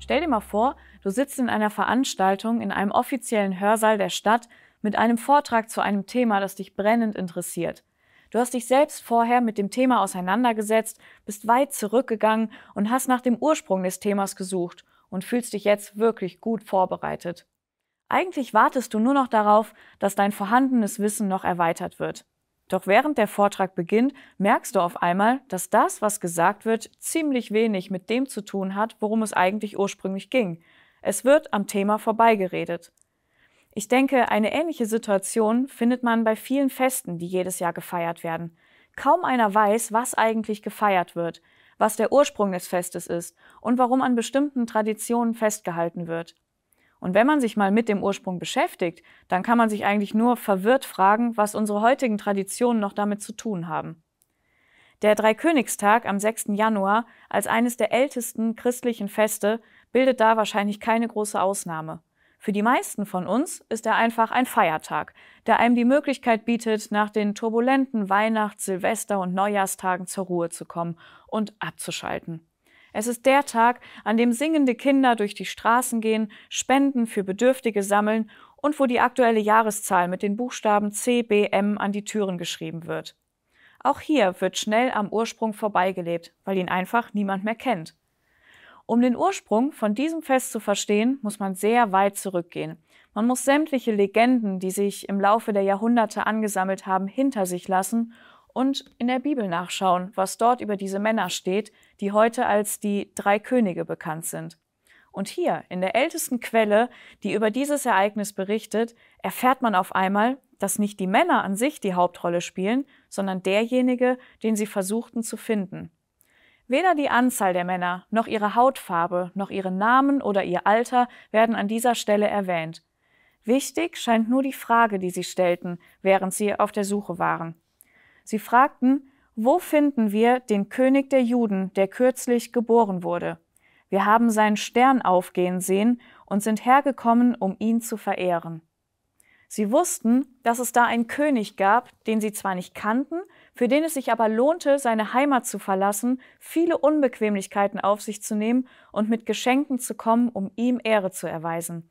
Stell dir mal vor, du sitzt in einer Veranstaltung in einem offiziellen Hörsaal der Stadt mit einem Vortrag zu einem Thema, das dich brennend interessiert. Du hast dich selbst vorher mit dem Thema auseinandergesetzt, bist weit zurückgegangen und hast nach dem Ursprung des Themas gesucht und fühlst dich jetzt wirklich gut vorbereitet. Eigentlich wartest du nur noch darauf, dass dein vorhandenes Wissen noch erweitert wird. Doch während der Vortrag beginnt, merkst du auf einmal, dass das, was gesagt wird, ziemlich wenig mit dem zu tun hat, worum es eigentlich ursprünglich ging. Es wird am Thema vorbeigeredet. Ich denke, eine ähnliche Situation findet man bei vielen Festen, die jedes Jahr gefeiert werden. Kaum einer weiß, was eigentlich gefeiert wird, was der Ursprung des Festes ist und warum an bestimmten Traditionen festgehalten wird. Und wenn man sich mal mit dem Ursprung beschäftigt, dann kann man sich eigentlich nur verwirrt fragen, was unsere heutigen Traditionen noch damit zu tun haben. Der Dreikönigstag am 6. Januar als eines der ältesten christlichen Feste bildet da wahrscheinlich keine große Ausnahme. Für die meisten von uns ist er einfach ein Feiertag, der einem die Möglichkeit bietet, nach den turbulenten Weihnachts-, Silvester- und Neujahrstagen zur Ruhe zu kommen und abzuschalten. Es ist der Tag, an dem singende Kinder durch die Straßen gehen, Spenden für Bedürftige sammeln und wo die aktuelle Jahreszahl mit den Buchstaben CBM an die Türen geschrieben wird. Auch hier wird schnell am Ursprung vorbeigelebt, weil ihn einfach niemand mehr kennt. Um den Ursprung von diesem Fest zu verstehen, muss man sehr weit zurückgehen. Man muss sämtliche Legenden, die sich im Laufe der Jahrhunderte angesammelt haben, hinter sich lassen und in der Bibel nachschauen, was dort über diese Männer steht, die heute als die drei Könige bekannt sind. Und hier, in der ältesten Quelle, die über dieses Ereignis berichtet, erfährt man auf einmal, dass nicht die Männer an sich die Hauptrolle spielen, sondern derjenige, den sie versuchten zu finden. Weder die Anzahl der Männer, noch ihre Hautfarbe, noch ihre Namen oder ihr Alter werden an dieser Stelle erwähnt. Wichtig scheint nur die Frage, die sie stellten, während sie auf der Suche waren. Sie fragten, wo finden wir den König der Juden, der kürzlich geboren wurde? Wir haben seinen Stern aufgehen sehen und sind hergekommen, um ihn zu verehren. Sie wussten, dass es da einen König gab, den sie zwar nicht kannten, für den es sich aber lohnte, seine Heimat zu verlassen, viele Unbequemlichkeiten auf sich zu nehmen und mit Geschenken zu kommen, um ihm Ehre zu erweisen.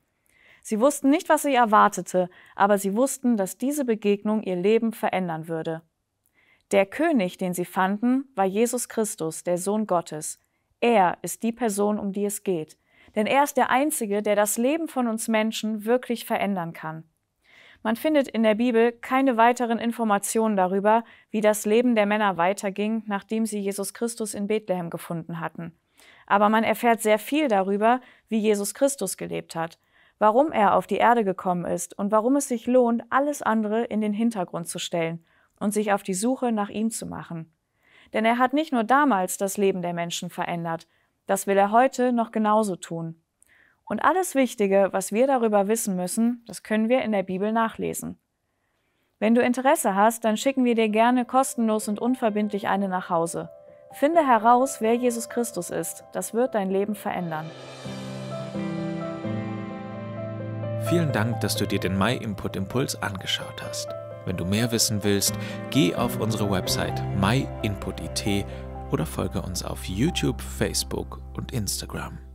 Sie wussten nicht, was sie erwartete, aber sie wussten, dass diese Begegnung ihr Leben verändern würde. Der König, den sie fanden, war Jesus Christus, der Sohn Gottes. Er ist die Person, um die es geht. Denn er ist der Einzige, der das Leben von uns Menschen wirklich verändern kann. Man findet in der Bibel keine weiteren Informationen darüber, wie das Leben der Männer weiterging, nachdem sie Jesus Christus in Bethlehem gefunden hatten. Aber man erfährt sehr viel darüber, wie Jesus Christus gelebt hat, warum er auf die Erde gekommen ist und warum es sich lohnt, alles andere in den Hintergrund zu stellen und sich auf die Suche nach ihm zu machen. Denn er hat nicht nur damals das Leben der Menschen verändert, das will er heute noch genauso tun. Und alles Wichtige, was wir darüber wissen müssen, das können wir in der Bibel nachlesen. Wenn du Interesse hast, dann schicken wir dir gerne kostenlos und unverbindlich eine nach Hause. Finde heraus, wer Jesus Christus ist. Das wird dein Leben verändern. Vielen Dank, dass du dir den Mai Input Impuls angeschaut hast. Wenn du mehr wissen willst, geh auf unsere Website myinput.it oder folge uns auf YouTube, Facebook und Instagram.